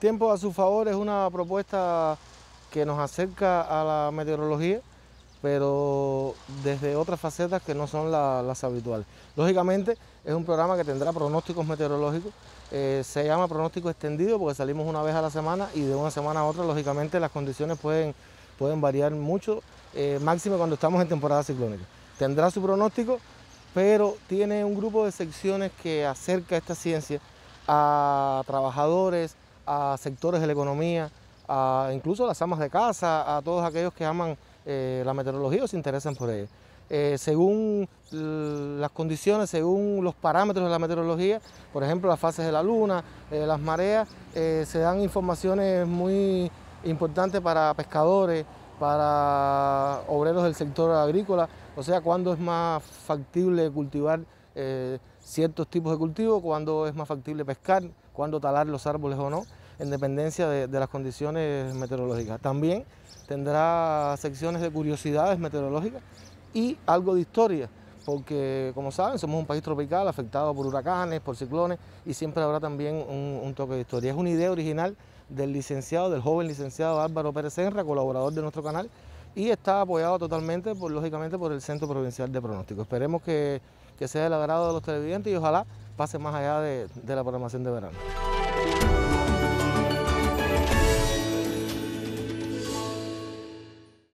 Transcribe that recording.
Tiempo a su favor es una propuesta que nos acerca a la meteorología, pero desde otras facetas que no son las habituales. Lógicamente es un programa que tendrá pronósticos meteorológicos, eh, se llama pronóstico extendido porque salimos una vez a la semana y de una semana a otra lógicamente las condiciones pueden, pueden variar mucho, eh, máximo cuando estamos en temporada ciclónica. Tendrá su pronóstico, pero tiene un grupo de secciones que acerca esta ciencia a trabajadores, a sectores de la economía, a incluso a las amas de casa, a todos aquellos que aman eh, la meteorología o se interesan por ella. Eh, según las condiciones, según los parámetros de la meteorología, por ejemplo las fases de la luna, eh, las mareas, se dan informaciones muy importantes para pescadores, para obreros del sector agrícola, o sea, cuándo es más factible cultivar ciertos tipos de cultivo... cuándo es más factible pescar, cuándo talar los árboles o no en dependencia de, las condiciones meteorológicas. También tendrá secciones de curiosidades meteorológicas y algo de historia, porque como saben somos un país tropical afectado por huracanes, por ciclones y siempre habrá también un, toque de historia. Es una idea original del licenciado, del joven licenciado Álvaro Pérez Senra, colaborador de nuestro canal, y está apoyado totalmente, por, lógicamente, por el Centro Provincial de Pronóstico. Esperemos que, sea el agrado de los televidentes y ojalá pase más allá de la programación de verano.